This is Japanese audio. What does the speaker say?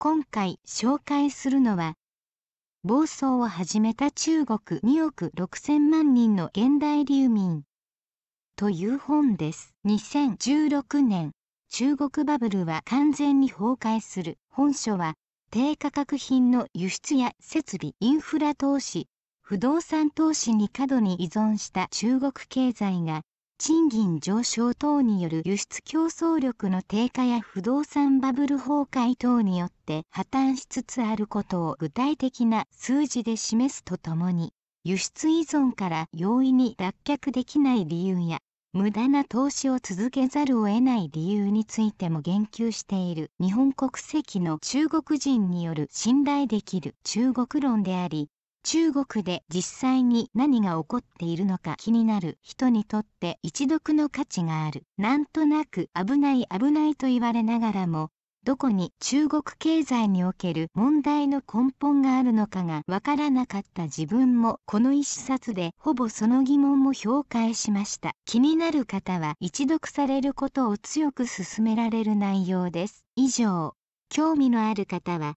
今回紹介するのは暴走を始めた中国2億6000万人の現代流民という本です。2016年中国バブルは完全に崩壊する本書は低価格品の輸出や設備インフラ投資不動産投資に過度に依存した中国経済が賃金上昇等による輸出競争力の低下や不動産バブル崩壊等によって破綻しつつあることを具体的な数字で示すとともに輸出依存から容易に脱却できない理由や無駄な投資を続けざるを得ない理由についても言及している日本国籍の中国人による信頼できる中国論であり中国で実際に何が起こっているのか気になる人にとって一読の価値があるなんとなく危ない危ないと言われながらもどこに中国経済における問題の根本があるのかがわからなかった自分もこの一冊でほぼその疑問も評価しました気になる方は一読されることを強く勧められる内容です以上興味のある方は